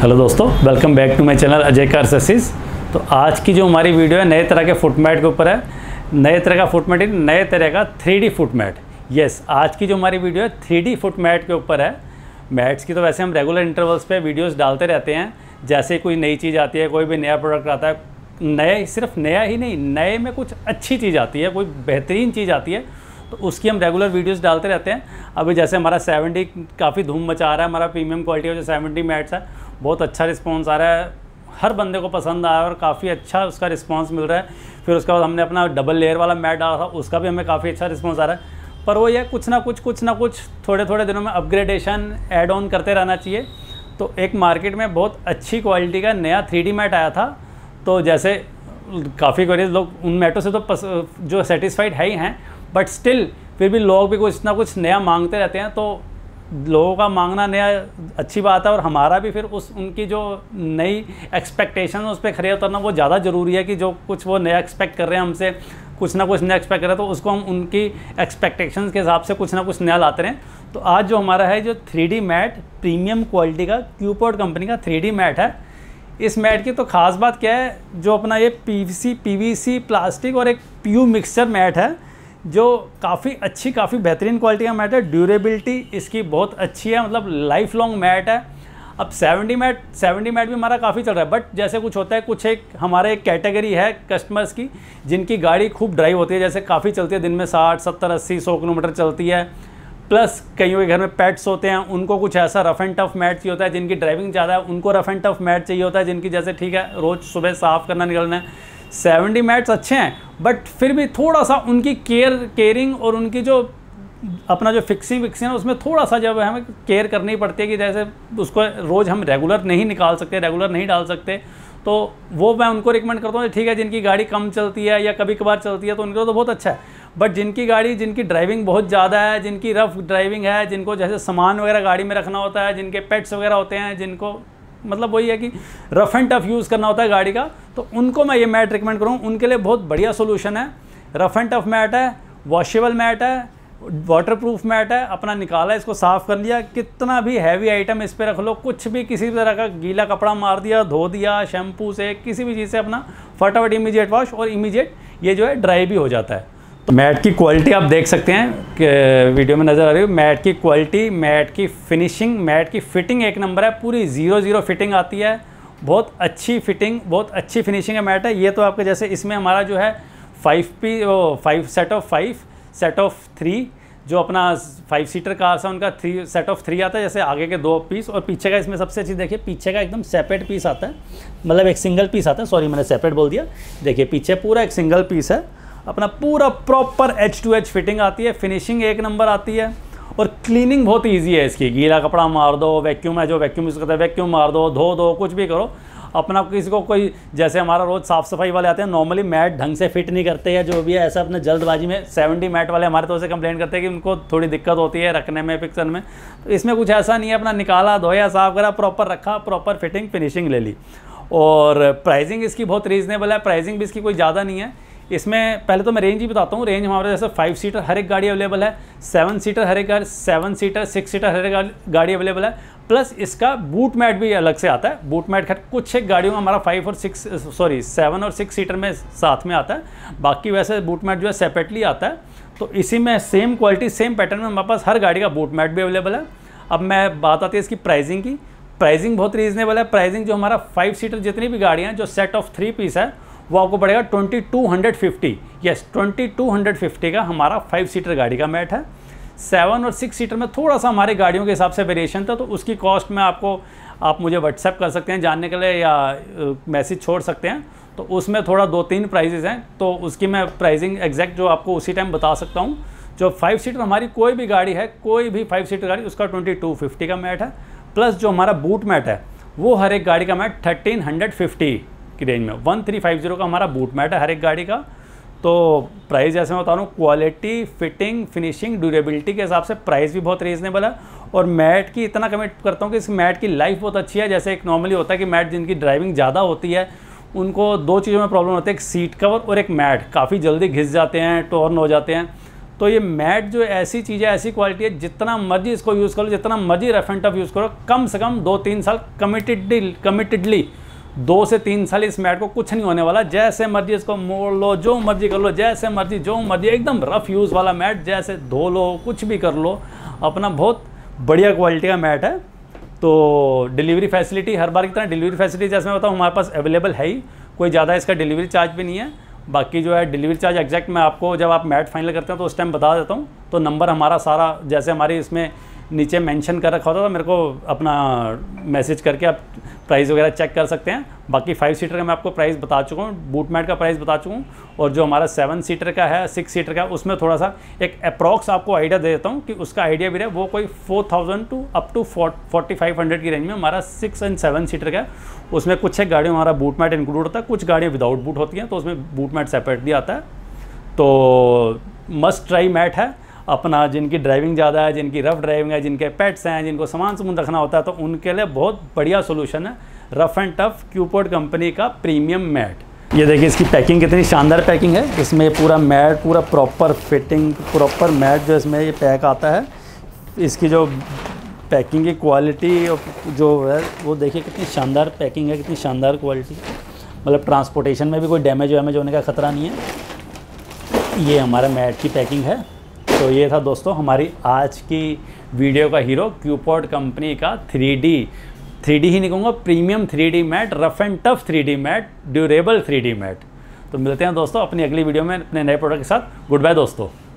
hello दोस्तों welcome back to my channel Ajay car सेसिस तो आज की जो हमारी वीडियो है नए तरह के फुटमैट के ऊपर है नए तरह का फुटमैट नए तरह का थ्री डी फुटमैट यस आज की जो हमारी वीडियो है थ्री डी फुटमैट के ऊपर है मैट्स की तो वैसे हम रेगुलर इंटरवल्स पे वीडियोस डालते रहते हैं जैसे कोई नई चीज़ आती है कोई भी नया प्रोडक्ट आता है नए सिर्फ नया ही नहीं नए में कुछ अच्छी चीज़ आती है कोई बेहतरीन चीज़ आती है तो उसकी हम रेगुलर वीडियोस डालते रहते हैं अभी जैसे हमारा सेवेंटी काफ़ी धूम मचा रहा है हमारा प्रीमियम क्वालिटी का जो सेवेंटी मैट्स है बहुत अच्छा रिस्पॉन्स आ रहा है हर बंदे को पसंद आया और काफ़ी अच्छा उसका रिस्पांस मिल रहा है फिर उसके बाद हमने अपना डबल लेयर वाला मैट डाला था उसका भी हमें काफ़ी अच्छा रिस्पॉन्स आ रहा है पर वो ये कुछ ना कुछ कुछ ना कुछ थोड़े थोड़े दिनों में अपग्रेडेशन एड ऑन करते रहना चाहिए तो एक मार्केट में बहुत अच्छी क्वालिटी का नया थ्री मैट आया था तो जैसे काफ़ी क्वेरीज लोग उन मैटों से तो पस, जो सेटिस्फाइड है ही हैं बट स्टिल फिर भी लोग भी कुछ ना कुछ नया मांगते रहते हैं तो लोगों का मांगना नया अच्छी बात है और हमारा भी फिर उस उनकी जो नई एक्सपेक्टेशन उस पर खड़े उतरना वो ज़्यादा ज़रूरी है कि जो कुछ वो नया एक्सपेक्ट कर रहे हैं हमसे कुछ ना कुछ नया एक्सपेक्ट कर रहे हैं तो उसको हम उनकी एक्सपेक्टेशन के हिसाब से कुछ ना कुछ नया लाते रहें तो आज जो हमारा है जो थ्री मैट प्रीमियम क्वालिटी का क्यूपोर्ट कंपनी का थ्री मैट है इस मैट की तो ख़ास बात क्या है जो अपना ये पी सी प्लास्टिक और एक प्यू मिक्सचर मैट है जो काफ़ी अच्छी काफ़ी बेहतरीन क्वालिटी का मैट है ड्यूरेबिलिटी इसकी बहुत अच्छी है मतलब लाइफ लॉन्ग मैट है अब 70 मैट 70 मैट भी हमारा काफ़ी चल रहा है बट जैसे कुछ होता है कुछ एक हमारे एक कैटेगरी है कस्टमर्स की जिनकी गाड़ी खूब ड्राइव होती है जैसे काफ़ी चलती है दिन में 60 70 80 100 किलोमीटर चलती है प्लस कईयों के घर में पेट्स होते हैं उनको कुछ ऐसा रफ़ एंड टफ मैट चाहिए होता है जिनकी ड्राइविंग ज़्यादा है उनको रफ़ एंड टफ मैट चाहिए होता है जिनकी जैसे ठीक है रोज़ सुबह साफ़ करना निकलना है सेवेंटी मैट्स अच्छे हैं बट फिर भी थोड़ा सा उनकी केयर केयरिंग और उनकी जो अपना जो फिक्सिंग विक्सिंग है उसमें थोड़ा सा जब हमें केयर करनी पड़ती है कि जैसे उसको रोज़ हम रेगुलर नहीं निकाल सकते रेगुलर नहीं डाल सकते तो वो मैं उनको रिकमेंड करता हूँ ठीक है जिनकी गाड़ी कम चलती है या कभी कभार चलती है तो उनके तो बहुत अच्छा है बट जिनकी गाड़ी जिनकी ड्राइविंग बहुत ज़्यादा है जिनकी रफ़ ड्राइविंग है जिनको जैसे सामान वगैरह गाड़ी में रखना होता है जिनके पेट्स वगैरह होते हैं जिनको मतलब वही है कि रफ़ एंड टफ़ यूज़ करना होता है गाड़ी का तो उनको मैं ये मैट रिकमेंड करूँ उनके लिए बहुत बढ़िया सोल्यूशन है रफ़ एंड टफ़ मैट है वॉशेबल मैट है वाटर प्रूफ मैट है अपना निकाला इसको साफ़ कर लिया कितना भी हैवी आइटम इस पर रख लो कुछ भी किसी भी तरह का गीला कपड़ा मार दिया धो दिया शैम्पू से किसी भी चीज़ से अपना फटाफट इमीजिएट वॉश और इमीजिएट ये जो है ड्राई भी हो जाता है तो मैट की क्वालिटी आप देख सकते हैं वीडियो में नज़र आ रही हो मैट की क्वालिटी मैट की फिनिशिंग मैट की फिटिंग एक नंबर है पूरी ज़ीरो ज़ीरो फिटिंग आती है बहुत अच्छी फिटिंग बहुत अच्छी फिनिशिंग है मैट है ये तो आपके जैसे इसमें हमारा जो है five P five set of five set of three जो अपना फाइव सीटर कार है उनका थ्री सेट ऑफ थ्री आता है जैसे आगे के दो पीस और पीछे का इसमें सबसे अच्छी देखिए पीछे का एकदम सेपरेट पीस आता है मतलब एक सिंगल पीस आता है सॉरी मैंने सेपरेट बोल दिया देखिए पीछे पूरा एक सिंगल पीस है अपना पूरा proper H to H fitting आती है फिनिशिंग एक नंबर आती है और क्लीनिंग बहुत ईजी है इसकी गीला कपड़ा मार दो वैक्यूम है जो वैक्यूम यूज़ करता है वैक्यूम मार दो धो दो कुछ भी करो अपना किसी को कोई जैसे हमारा रोज़ साफ़ सफाई वाले आते हैं नॉर्मली मैट ढंग से फिट नहीं करते या जो भी है ऐसा अपने जल्दबाजी में सेवेंटी मैट वाले हमारे तो से कंप्लेन करते हैं कि उनको थोड़ी दिक्कत होती है रखने में फिक्सन में तो इसमें कुछ ऐसा नहीं है अपना निकाला धोया साफ़ करा प्रॉपर रखा प्रॉपर फिटिंग फिनिशिंग ले ली और प्राइजिंग इसकी बहुत रीज़नेबल है प्राइजिंग भी इसकी कोई ज़्यादा नहीं है इसमें पहले तो मैं रेंज ही बताता हूँ रेंज हमारे जैसे फाइव सीटर हर एक गाड़ी अवेलेबल है सेवन सीटर हर एक गाड़ी सेवन सीटर सिक्स सीटर हर एक गाड़ी अवेलेबल है प्लस इसका बूट मैट भी अलग से आता है बूट मैट खैर कुछ एक गाड़ियों में हमारा फाइव और सिक्स सॉरी सेवन और सिक्स सीटर में साथ में आता है बाकी वैसे बूट मैट जो है सेपरेटली आता है तो इसी में सेम क्वालिटी सेम पैटर्न में हमारे पास हर गाड़ी का बूट मैट भी अवेलेबल है अब मैं बात आती है इसकी प्राइजिंग की प्राइजिंग बहुत रीजनेबल है प्राइजिंग जो हमारा फाइव सीटर जितनी भी गाड़ियाँ जो सेट ऑफ थ्री पीस है वो आपको पड़ेगा twenty two hundred fifty yes twenty two hundred fifty का हमारा फाइव सीटर गाड़ी का मैट है सेवन और सिक्स सीटर में थोड़ा सा हमारे गाड़ियों के हिसाब से वेरिएशन था तो उसकी कॉस्ट में आपको आप मुझे व्हाट्सएप कर सकते हैं जानने के लिए या मैसेज छोड़ सकते हैं तो उसमें थोड़ा दो तीन प्राइजेज़ हैं तो उसकी मैं प्राइजिंग एग्जैक्ट जो आपको उसी टाइम बता सकता हूँ जो फाइव सीटर हमारी कोई भी गाड़ी है कोई भी फाइव सीटर गाड़ी उसका ट्वेंटी टू फिफ्टी का मैट है प्लस जो हमारा बूट मैट है वो हर एक गाड़ी का मैट थर्टीन हंड्रेड फिफ्टी की रेंज में वन थ्री फाइव जीरो का हमारा बूट मैट है हर एक गाड़ी का तो प्राइस जैसे मैं बता रहा हूँ क्वालिटी फिटिंग फिनिशिंग ड्यूरेबिलिटी के हिसाब से प्राइस भी बहुत रीजनेबल है और मैट की इतना कमेंट करता हूँ कि इस मैट की लाइफ बहुत अच्छी है जैसे एक नॉर्मली होता है कि मैट जिनकी ड्राइविंग ज़्यादा होती है उनको दो चीज़ों में प्रॉब्लम होती है एक सीट कवर और एक मैट काफ़ी जल्दी घिस जाते हैं टोर्न हो जाते हैं तो ये मैट जो ऐसी चीज़ है ऐसी क्वालिटी है जितना मर्जी इसको यूज़ करो जितना मर्जी रफ एंड टफ यूज़ करो कम से कम दो तीन साल कमिटेडली कमिटेडली दो से तीन साल इस मैट को कुछ नहीं होने वाला जैसे मर्जी इसको मोड़ लो जो मर्जी कर लो जैसे मर्जी जो मर्जी एकदम रफ यूज़ वाला मैट जैसे धो लो कुछ भी कर लो अपना बहुत बढ़िया क्वालिटी का मैट है तो डिलीवरी फैसिलिटी हर बार की तरह डिलीवरी फैसिलिटी जैसे मैं बताऊँ हमारे पास अवेलेबल है ही कोई ज़्यादा इसका डिलीवरी चार्ज भी नहीं है बाकी जो है डिलीवरी चार्ज एग्जैक्ट मैं आपको जब आप मैट फाइनल करते हैं तो उस टाइम बता देता हूँ तो नंबर हमारा सारा जैसे हमारी इसमें नीचे मेंशन कर रखा होता तो मेरे को अपना मैसेज करके आप प्राइस वगैरह चेक कर सकते हैं बाकी फाइव सीटर का मैं आपको प्राइस बता चुका हूँ बूट मैट का प्राइस बता चुका हूँ और जो हमारा सेवन सीटर का है सिक्स सीटर का उसमें थोड़ा सा एक अप्रॉक्स आपको आइडिया दे देता हूँ कि उसका आइडिया भी रहे वो कोई four thousand two up to forty five hundred की रेंज में हमारा सिक्स एंड सेवन सीटर का उसमें कुछ एक गाड़ियों हमारा बूट मैट इंक्लूड होता है कुछ गाड़ियाँ विदाउट बूट होती हैं तो उसमें बूट मैट सेपरेटली आता है तो मस्ट ट्राई मैट है अपना जिनकी ड्राइविंग ज़्यादा है जिनकी रफ़ ड्राइविंग है जिनके पेट्स हैं जिनको सामान सामान रखना होता है तो उनके लिए बहुत बढ़िया सोल्यूशन है रफ़ एंड टफ क्यूपोर्ड कंपनी का प्रीमियम मैट ये देखिए इसकी पैकिंग कितनी शानदार पैकिंग है इसमें पूरा मैट पूरा प्रॉपर फिटिंग प्रॉपर मैट जो इसमें ये पैक आता है इसकी जो पैकिंग की क्वालिटी जो है वो देखिए कितनी शानदार पैकिंग है कितनी शानदार क्वालिटी मतलब ट्रांसपोर्टेशन में भी कोई डैमेज वैमेज होने का ख़तरा नहीं है ये हमारा मैट की पैकिंग है तो ये था दोस्तों हमारी आज की वीडियो का हीरो क्यूपोर्ट कंपनी का 3D 3D ही नहीं कहूँगा premium 3D mat rough and tough 3D mat durable 3D mat तो मिलते हैं दोस्तों अपनी अगली वीडियो में अपने नए प्रोडक्ट के साथ गुड बाय दोस्तों